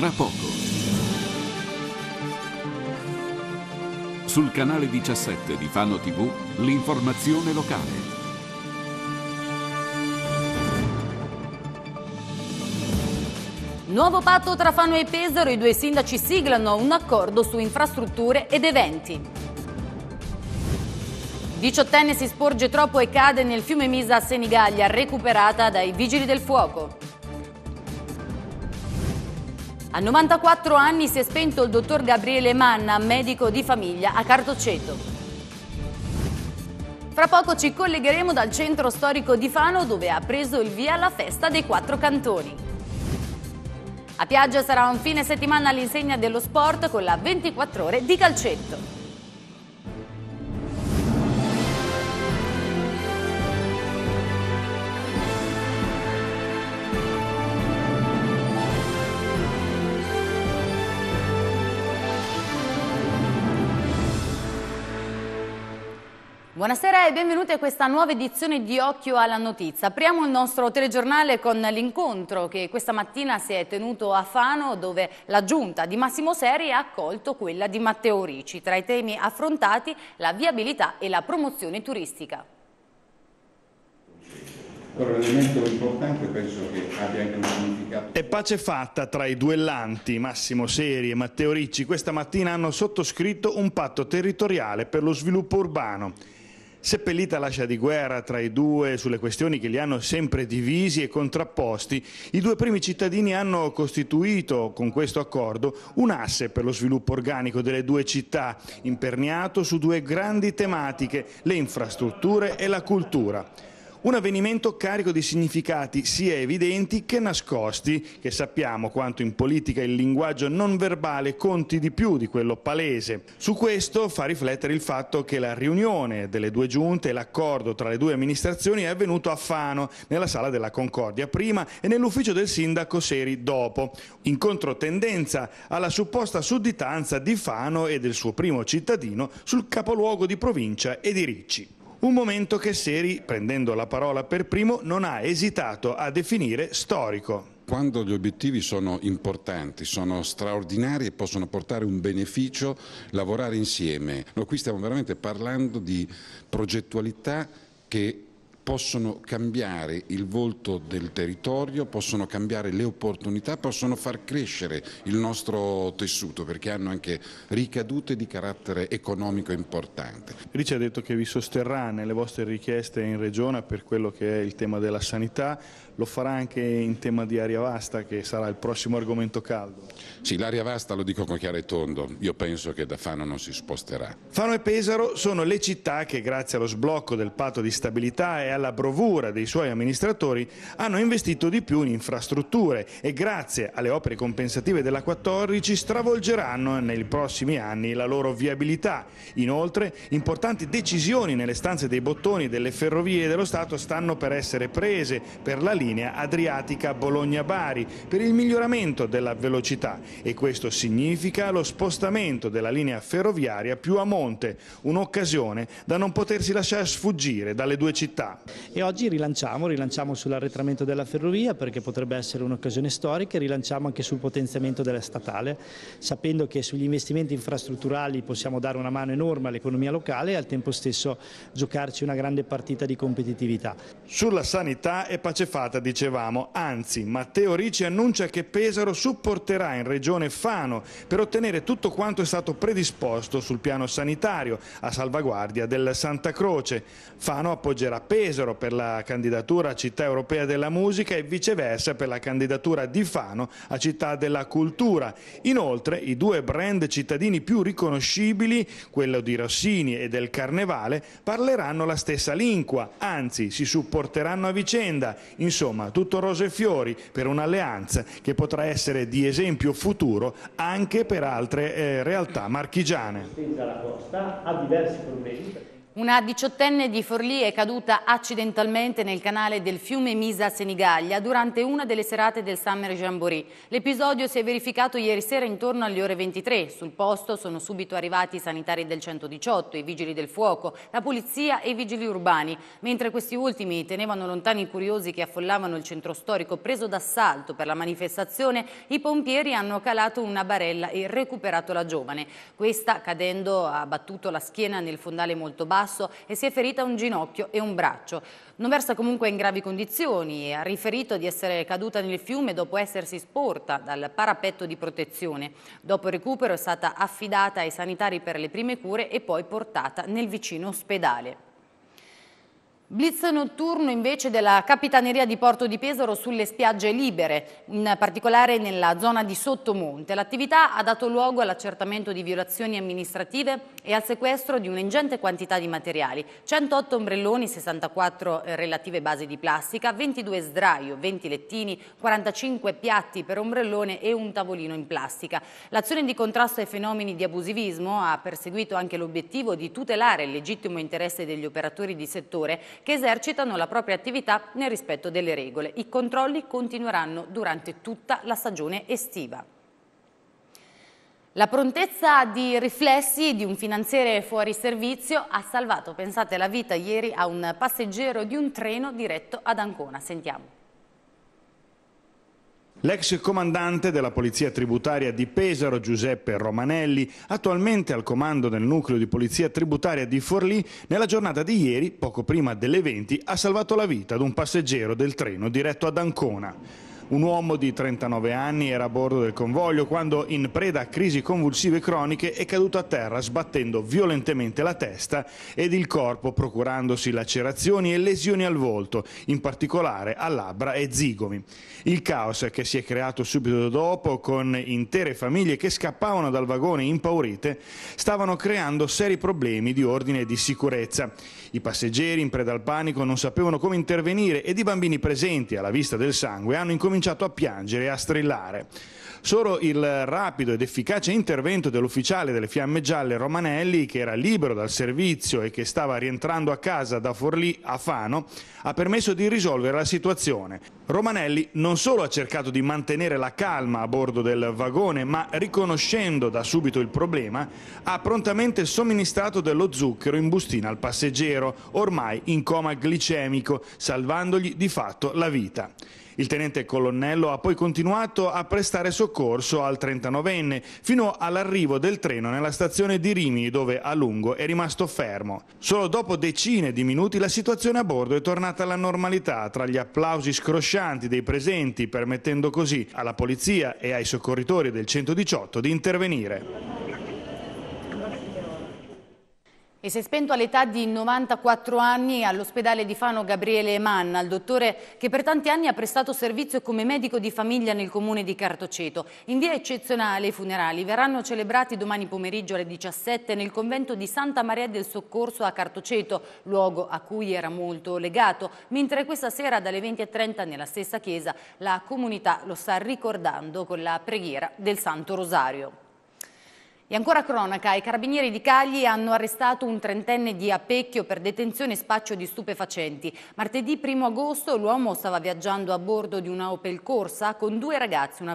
tra poco. Sul canale 17 di Fano TV, l'informazione locale. Nuovo patto tra Fano e Pesaro, i due sindaci siglano un accordo su infrastrutture ed eventi. Diciottenne si sporge troppo e cade nel fiume Misa a Senigallia, recuperata dai vigili del fuoco. A 94 anni si è spento il dottor Gabriele Manna, medico di famiglia a Cartoceto. Fra poco ci collegheremo dal centro storico di Fano dove ha preso il via la festa dei quattro cantoni. A Piaggio sarà un fine settimana all'insegna dello sport con la 24 ore di calcetto. buonasera e benvenuti a questa nuova edizione di Occhio alla Notizia. Apriamo il nostro telegiornale con l'incontro che questa mattina si è tenuto a Fano dove la giunta di Massimo Seri ha accolto quella di Matteo Ricci. Tra i temi affrontati la viabilità e la promozione turistica. E pace fatta tra i duellanti Massimo Seri e Matteo Ricci. Questa mattina hanno sottoscritto un patto territoriale per lo sviluppo urbano. Seppellita l'ascia di guerra tra i due sulle questioni che li hanno sempre divisi e contrapposti, i due primi cittadini hanno costituito con questo accordo un asse per lo sviluppo organico delle due città, imperniato su due grandi tematiche, le infrastrutture e la cultura. Un avvenimento carico di significati sia evidenti che nascosti, che sappiamo quanto in politica il linguaggio non verbale conti di più di quello palese. Su questo fa riflettere il fatto che la riunione delle due giunte e l'accordo tra le due amministrazioni è avvenuto a Fano, nella sala della Concordia prima e nell'ufficio del sindaco Seri dopo, in controtendenza alla supposta sudditanza di Fano e del suo primo cittadino sul capoluogo di provincia e di Ricci. Un momento che Seri, prendendo la parola per primo, non ha esitato a definire storico. Quando gli obiettivi sono importanti, sono straordinari e possono portare un beneficio, lavorare insieme. No, qui stiamo veramente parlando di progettualità che possono cambiare il volto del territorio, possono cambiare le opportunità, possono far crescere il nostro tessuto perché hanno anche ricadute di carattere economico importante. Lì ci ha detto che vi sosterrà nelle vostre richieste in Regione per quello che è il tema della sanità, lo farà anche in tema di aria vasta che sarà il prossimo argomento caldo. Sì, l'aria vasta lo dico con chiaro e tondo, io penso che da Fano non si sposterà. Fano e Pesaro sono le città che grazie allo sblocco del patto di stabilità e alla bravura dei suoi amministratori hanno investito di più in infrastrutture e grazie alle opere compensative della 14 stravolgeranno nei prossimi anni la loro viabilità. Inoltre importanti decisioni nelle stanze dei bottoni delle ferrovie dello Stato stanno per essere prese per la linea linea Adriatica-Bologna-Bari per il miglioramento della velocità e questo significa lo spostamento della linea ferroviaria più a monte, un'occasione da non potersi lasciare sfuggire dalle due città. E oggi rilanciamo, rilanciamo sull'arretramento della ferrovia perché potrebbe essere un'occasione storica e rilanciamo anche sul potenziamento della statale, sapendo che sugli investimenti infrastrutturali possiamo dare una mano enorme all'economia locale e al tempo stesso giocarci una grande partita di competitività. Sulla sanità è Pacefate puntata dicevamo, anzi Matteo Ricci annuncia che Pesaro supporterà in regione Fano per ottenere tutto quanto è stato predisposto sul piano sanitario a salvaguardia del Santa Croce. Fano appoggerà Pesaro per la candidatura a Città Europea della Musica e viceversa per la candidatura di Fano a Città della Cultura. Inoltre i due brand cittadini più riconoscibili, quello di Rossini e del Carnevale, parleranno la stessa lingua, anzi si supporteranno a vicenda. Insomma, Insomma, tutto rose e fiori per un'alleanza che potrà essere di esempio futuro anche per altre eh, realtà marchigiane. Una diciottenne di Forlì è caduta accidentalmente nel canale del fiume Misa Senigallia durante una delle serate del Summer Jamboree. L'episodio si è verificato ieri sera intorno alle ore 23. Sul posto sono subito arrivati i sanitari del 118, i vigili del fuoco, la polizia e i vigili urbani, mentre questi ultimi tenevano lontani i curiosi che affollavano il centro storico preso d'assalto per la manifestazione, i pompieri hanno calato una barella e recuperato la giovane. Questa, cadendo, ha battuto la schiena nel fondale molto basso basso e si è ferita un ginocchio e un braccio. Non versa comunque in gravi condizioni e ha riferito di essere caduta nel fiume dopo essersi sporta dal parapetto di protezione. Dopo il recupero è stata affidata ai sanitari per le prime cure e poi portata nel vicino ospedale. Blitz notturno invece della Capitaneria di Porto di Pesaro sulle spiagge libere, in particolare nella zona di Sottomonte. L'attività ha dato luogo all'accertamento di violazioni amministrative e al sequestro di un'ingente quantità di materiali. 108 ombrelloni, 64 eh, relative basi di plastica, 22 sdraio, 20 lettini, 45 piatti per ombrellone e un tavolino in plastica. L'azione di contrasto ai fenomeni di abusivismo ha perseguito anche l'obiettivo di tutelare il legittimo interesse degli operatori di settore che esercitano la propria attività nel rispetto delle regole. I controlli continueranno durante tutta la stagione estiva. La prontezza di riflessi di un finanziere fuori servizio ha salvato, pensate, la vita ieri a un passeggero di un treno diretto ad Ancona. Sentiamo. L'ex comandante della Polizia Tributaria di Pesaro, Giuseppe Romanelli, attualmente al comando del nucleo di Polizia Tributaria di Forlì, nella giornata di ieri, poco prima delle 20, ha salvato la vita ad un passeggero del treno diretto ad Ancona. Un uomo di 39 anni era a bordo del convoglio quando, in preda a crisi convulsive croniche, è caduto a terra sbattendo violentemente la testa ed il corpo, procurandosi lacerazioni e lesioni al volto, in particolare a labbra e zigomi. Il caos che si è creato subito dopo, con intere famiglie che scappavano dal vagone impaurite, stavano creando seri problemi di ordine e di sicurezza. I passeggeri, in preda al panico, non sapevano come intervenire ed i bambini presenti alla vista del sangue hanno incominciato cominciato a piangere e a strillare. Solo il rapido ed efficace intervento dell'ufficiale delle Fiamme Gialle Romanelli, che era libero dal servizio e che stava rientrando a casa da Forlì a Fano, ha permesso di risolvere la situazione. Romanelli non solo ha cercato di mantenere la calma a bordo del vagone, ma riconoscendo da subito il problema, ha prontamente somministrato dello zucchero in bustina al passeggero, ormai in coma glicemico, salvandogli di fatto la vita. Il tenente colonnello ha poi continuato a prestare soccorso al 39enne fino all'arrivo del treno nella stazione di Rimini dove a lungo è rimasto fermo. Solo dopo decine di minuti la situazione a bordo è tornata alla normalità tra gli applausi scroscianti dei presenti permettendo così alla polizia e ai soccorritori del 118 di intervenire. E si è spento all'età di 94 anni all'ospedale di Fano Gabriele Manna, il dottore che per tanti anni ha prestato servizio come medico di famiglia nel comune di Cartoceto. In via eccezionale i funerali verranno celebrati domani pomeriggio alle 17 nel convento di Santa Maria del Soccorso a Cartoceto, luogo a cui era molto legato, mentre questa sera dalle 20.30 nella stessa chiesa la comunità lo sta ricordando con la preghiera del Santo Rosario. E ancora cronaca, i carabinieri di Cagli hanno arrestato un trentenne di Apecchio per detenzione e spaccio di stupefacenti. Martedì 1 agosto l'uomo stava viaggiando a bordo di una Opel Corsa con due ragazzi, una,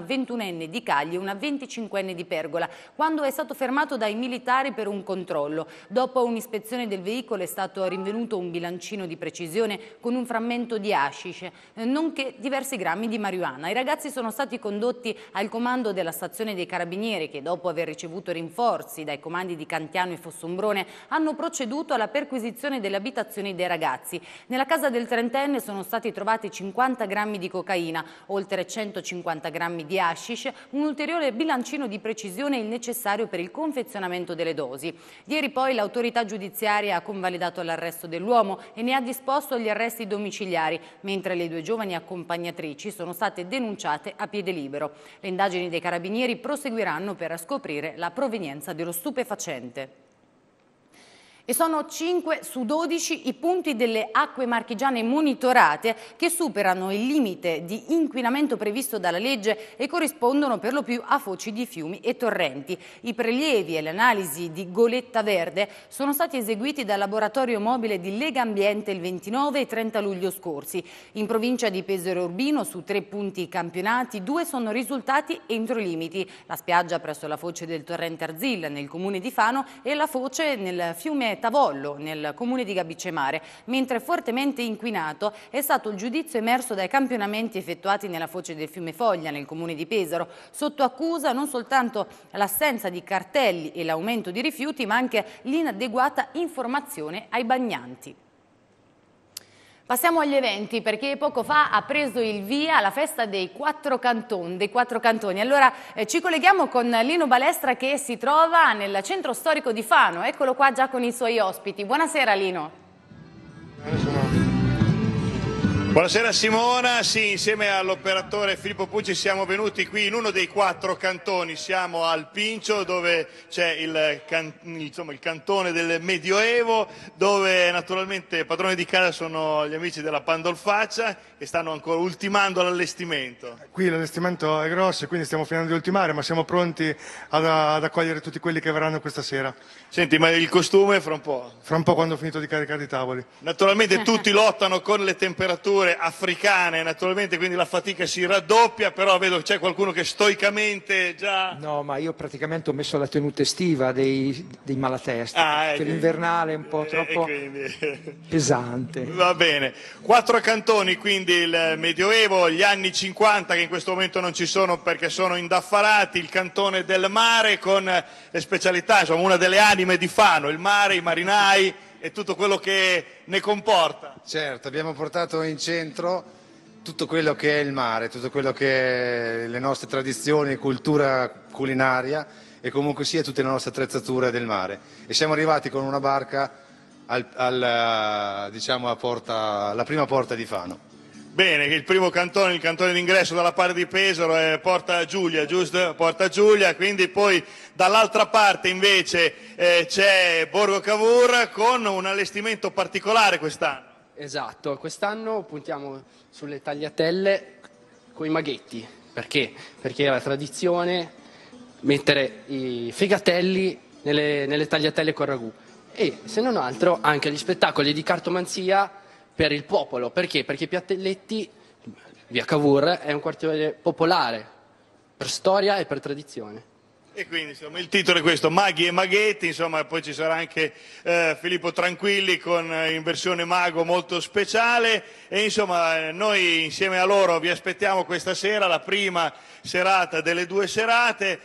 ventunenne di Cagli e una venticinquenne di Pergola, quando è stato fermato dai militari per un controllo. Dopo un'ispezione del veicolo è stato rinvenuto un bilancino di precisione con un frammento di hashish, eh, nonché diversi grammi di marijuana. I ragazzi sono stati condotti al comando della stazione dei carabinieri che dopo aver aver ricevuto rinforzi dai comandi di Cantiano e Fossombrone, hanno proceduto alla perquisizione delle abitazioni dei ragazzi. Nella casa del trentenne sono stati trovati 50 grammi di cocaina, oltre 150 grammi di hashish, un ulteriore bilancino di precisione e il necessario per il confezionamento delle dosi. Ieri poi l'autorità giudiziaria ha convalidato l'arresto dell'uomo e ne ha disposto gli arresti domiciliari, mentre le due giovani accompagnatrici sono state denunciate a piede libero. Le indagini dei carabinieri proseguiranno per scoprire scoprire la provenienza dello stupefacente e sono 5 su 12 i punti delle acque marchigiane monitorate che superano il limite di inquinamento previsto dalla legge e corrispondono per lo più a foci di fiumi e torrenti. I prelievi e l'analisi di goletta verde sono stati eseguiti dal laboratorio mobile di Lega Ambiente il 29 e 30 luglio scorsi. In provincia di Pesero Urbino su tre punti campionati, due sono risultati entro i limiti. La spiaggia presso la foce del torrente Arzilla nel comune di Fano e la foce nel fiume Tavollo, nel comune di Gabicemare, mentre fortemente inquinato è stato il giudizio emerso dai campionamenti effettuati nella foce del fiume Foglia, nel comune di Pesaro, sotto accusa non soltanto l'assenza di cartelli e l'aumento di rifiuti, ma anche l'inadeguata informazione ai bagnanti. Passiamo agli eventi perché poco fa ha preso il via la festa dei quattro, canton, dei quattro cantoni. Allora eh, ci colleghiamo con Lino Balestra che si trova nel centro storico di Fano. Eccolo qua già con i suoi ospiti. Buonasera Lino. Buonasera. Buonasera Simona, sì, insieme all'operatore Filippo Pucci siamo venuti qui in uno dei quattro cantoni, siamo al Pincio dove c'è il, can, insomma, il, cantone del Medioevo, dove naturalmente padroni di casa sono gli amici della Pandolfaccia che stanno ancora ultimando l'allestimento. Qui l'allestimento è grosso e quindi stiamo finendo di ultimare, ma siamo pronti ad, ad accogliere tutti quelli che verranno questa sera. Senti, ma il costume fra un po'? Fra un po' quando ho finito di caricare i tavoli. Naturalmente tutti lottano con le temperature ore africane naturalmente, quindi la fatica si raddoppia, però vedo che c'è qualcuno che stoicamente già... No, ma io praticamente ho messo la tenuta estiva dei, dei malatesta, ah, eh, per l'invernale è un po' eh, troppo quindi... pesante. Va bene, quattro cantoni, quindi il Medioevo, gli anni 50 che in questo momento non ci sono perché sono indaffarati, il cantone del mare con le specialità, insomma una delle anime di Fano, il mare, i marinai e tutto quello che ne comporta. Certo, abbiamo portato in centro tutto quello che è il mare, tutto quello che è le nostre tradizioni, cultura culinaria e comunque sia tutte le nostre attrezzature del mare. E siamo arrivati con una barca al, al, eh, diciamo, porta, alla prima porta di Fano. Bene, il primo cantone, il cantone d'ingresso dalla parte di Pesaro è Porta Giulia, giusto? Porta Giulia, quindi poi dall'altra parte invece eh, c'è Borgo Cavour con un allestimento particolare quest'anno. Esatto, quest'anno puntiamo sulle tagliatelle con i maghetti, perché? Perché era la tradizione mettere i fegatelli nelle, nelle tagliatelle con ragù e se non altro anche gli spettacoli di cartomanzia per il popolo. Perché? Perché Piattelletti, via Cavour, è un quartiere popolare, per storia e per tradizione. E quindi insomma, il titolo è questo, Maghi e Maghetti, insomma, poi ci sarà anche eh, Filippo Tranquilli con, eh, in versione mago molto speciale e insomma noi insieme a loro vi aspettiamo questa sera, la prima serata delle due serate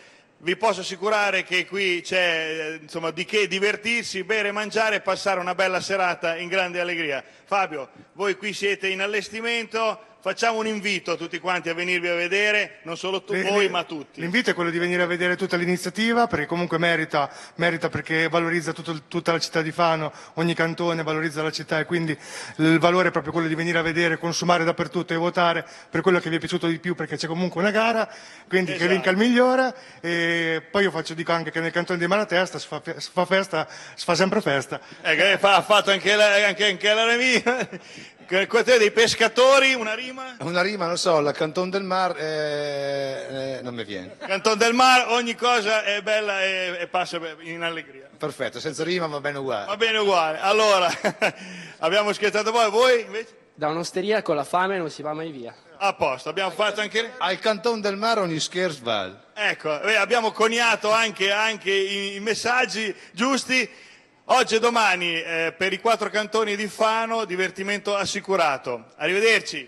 vi posso assicurare che qui c'è eh, insomma, di che divertirsi, bere, mangiare e passare una bella serata in grande allegria. Fabio, voi qui siete in allestimento, facciamo un invito a tutti quanti a venirvi a vedere, non solo tu, voi, ma tutti. L'invito è quello di venire a vedere tutta l'iniziativa, perché comunque merita, merita perché valorizza tutto, tutta la città di Fano, ogni cantone valorizza la città e quindi il valore è proprio quello di venire a vedere, consumare dappertutto e votare per quello che vi è piaciuto di più, perché c'è comunque una gara, quindi esatto. che vinca il migliore. E poi io faccio, dico anche che nel cantone di Malatesta si fa, si fa festa, si fa sempre festa. eh, ha fatto anche la, anche, anche la remina. Il quartiere dei pescatori, una rima? Una rima, non so, la Canton del Mar, eh, eh, non mi viene. Canton del Mar, ogni cosa è bella e, e passa in allegria. Perfetto, senza rima va bene uguale. Va bene uguale. Allora, abbiamo scherzato poi, voi invece? Da un'osteria con la fame non si va mai via. A posto, abbiamo fatto anche... Al Canton del Mar ogni scherzo vale. Ecco, eh, abbiamo coniato anche, anche i messaggi giusti. Oggi e domani eh, per i quattro cantoni di Fano divertimento assicurato. Arrivederci.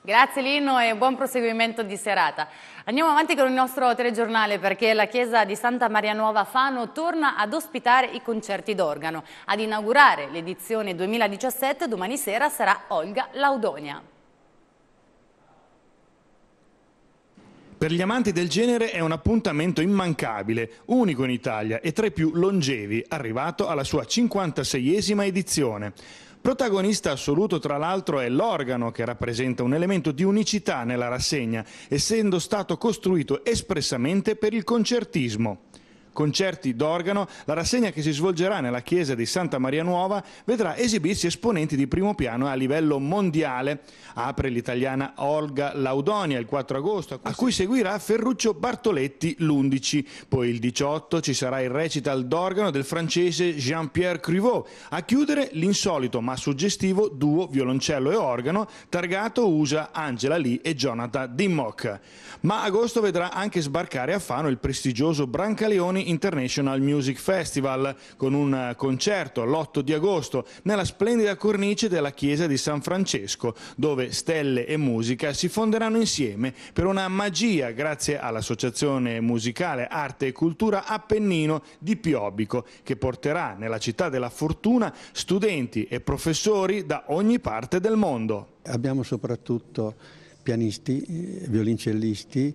Grazie Lino e buon proseguimento di serata. Andiamo avanti con il nostro telegiornale perché la chiesa di Santa Maria Nuova Fano torna ad ospitare i concerti d'organo. Ad inaugurare l'edizione 2017 domani sera sarà Olga Laudonia. Per gli amanti del genere è un appuntamento immancabile, unico in Italia e tra i più longevi, arrivato alla sua 56esima edizione. Protagonista assoluto tra l'altro è l'organo che rappresenta un elemento di unicità nella rassegna, essendo stato costruito espressamente per il concertismo concerti d'organo, la rassegna che si svolgerà nella chiesa di Santa Maria Nuova vedrà esibirsi esponenti di primo piano a livello mondiale. Apre l'italiana Olga Laudonia il 4 agosto, a cui ah, seguirà Ferruccio Bartoletti l'11. Poi il 18 ci sarà il recital d'organo del francese Jean-Pierre Crivaux. A chiudere l'insolito ma suggestivo duo violoncello e organo targato USA Angela Lee e Jonathan Dimmock. Ma agosto vedrà anche sbarcare a Fano il prestigioso Brancaleoni International Music Festival con un eh, concerto l'8 di agosto nella splendida cornice della chiesa di San Francesco dove stelle e musica si fonderanno insieme per una magia grazie all'associazione musicale Arte e Cultura Appennino di Piobico che porterà nella città della fortuna studenti e professori da ogni parte del mondo. Abbiamo soprattutto pianisti, eh, violoncellisti,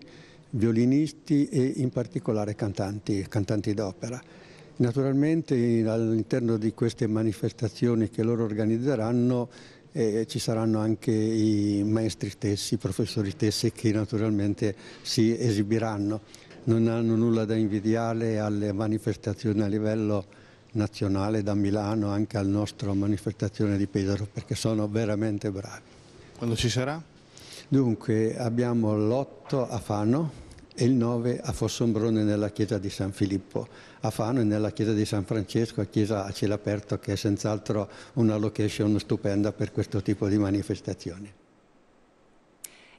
violinisti e in particolare cantanti, cantanti d'opera. Naturalmente all'interno di queste manifestazioni che loro organizzeranno eh, ci saranno anche i maestri stessi, i professori stessi che naturalmente si esibiranno. Non hanno nulla da invidiare alle manifestazioni a livello nazionale da Milano anche alla nostra manifestazione di Pesaro perché sono veramente bravi. Quando ci sarà? Dunque abbiamo l'otto a Fano, e il 9 a Fossombrone nella chiesa di San Filippo, a Fano e nella chiesa di San Francesco, a chiesa a cielo aperto che è senz'altro una location stupenda per questo tipo di manifestazioni.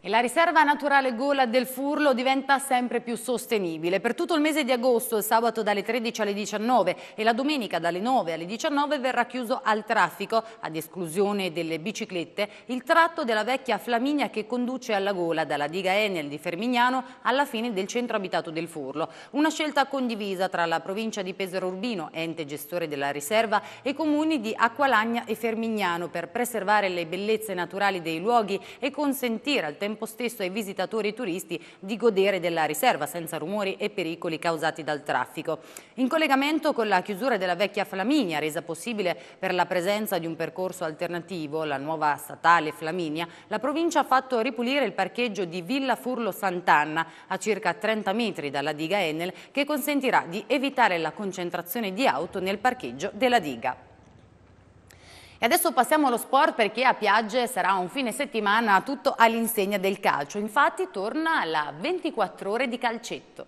E la riserva naturale Gola del Furlo diventa sempre più sostenibile. Per tutto il mese di agosto, il sabato dalle 13 alle 19 e la domenica dalle 9 alle 19 verrà chiuso al traffico, ad esclusione delle biciclette, il tratto della vecchia Flaminia che conduce alla Gola dalla diga Enel di Fermignano alla fine del centro abitato del Furlo. Una scelta condivisa tra la provincia di Pesaro Urbino, ente gestore della riserva, e comuni di Acqualagna e Fermignano per preservare le bellezze naturali dei luoghi e consentire al tempo tempo stesso ai visitatori e turisti di godere della riserva senza rumori e pericoli causati dal traffico. In collegamento con la chiusura della vecchia Flaminia, resa possibile per la presenza di un percorso alternativo, la nuova statale Flaminia, la provincia ha fatto ripulire il parcheggio di Villa Furlo Sant'Anna a circa 30 metri dalla diga Enel che consentirà di evitare la concentrazione di auto nel parcheggio della diga. E adesso passiamo allo sport perché a Piagge sarà un fine settimana tutto all'insegna del calcio. Infatti torna la 24 ore di calcetto.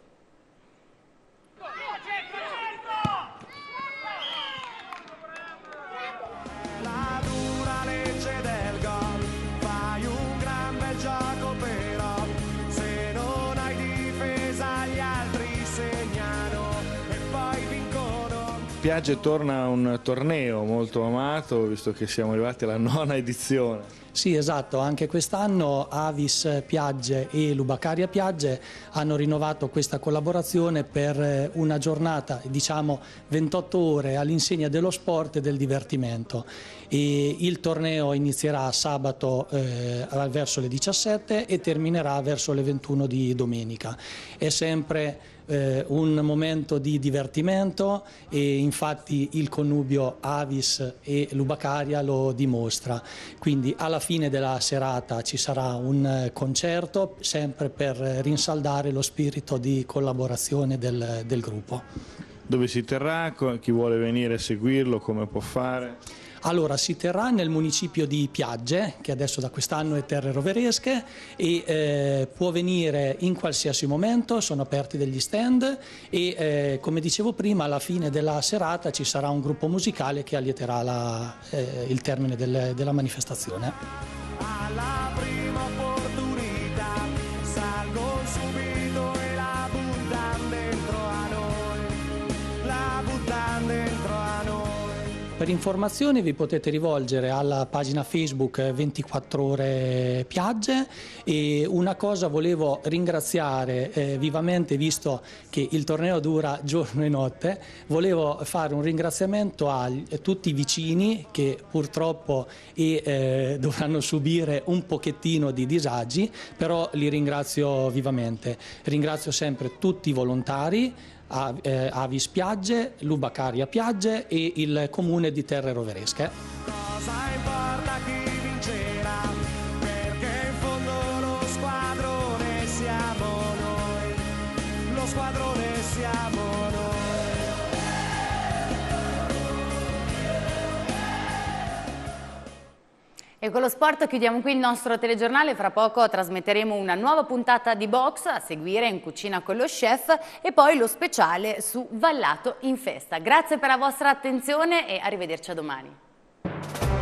spiagge torna un torneo molto amato, visto che siamo arrivati alla nona edizione. Sì, esatto, anche quest'anno Avis Piagge e Lubacaria Piagge hanno rinnovato questa collaborazione per eh, una giornata, diciamo 28 ore all'insegna dello sport e del divertimento. E il torneo inizierà sabato eh, verso le 17 e terminerà verso le 21 di domenica. È sempre eh, un momento di divertimento e infatti il connubio Avis e Lubacaria lo dimostra. Quindi alla fine della serata ci sarà un eh, concerto sempre per rinsaldare lo spirito di collaborazione del, del gruppo. Dove si terrà? Chi vuole venire a seguirlo, come può fare? Allora, si terrà nel municipio di Piagge, che adesso da quest'anno è Terre Roveresche, e eh, può venire in qualsiasi momento, sono aperti degli stand e eh, come dicevo prima alla fine della serata ci sarà un gruppo musicale che allieterà la, eh, il termine del, della manifestazione. Per informazioni vi potete rivolgere alla pagina Facebook 24 ore piagge e una cosa volevo ringraziare eh, vivamente visto che il torneo dura giorno e notte, volevo fare un ringraziamento a, tutti i vicini che purtroppo e, eh, dovranno subire un pochettino di disagi, però li ringrazio vivamente. Ringrazio sempre tutti i volontari, Avi eh, Spiagge, Lubacaria Piagge e il comune di Terre Roveresche. Cosa importa chi vincerà? Perché in fondo lo squadrone siamo noi, lo squadrone siamo noi. E con lo sport chiudiamo qui il nostro telegiornale, fra poco trasmetteremo una nuova puntata di box a seguire in cucina con lo chef e poi lo speciale su Vallato in festa. Grazie per la vostra attenzione e arrivederci a domani.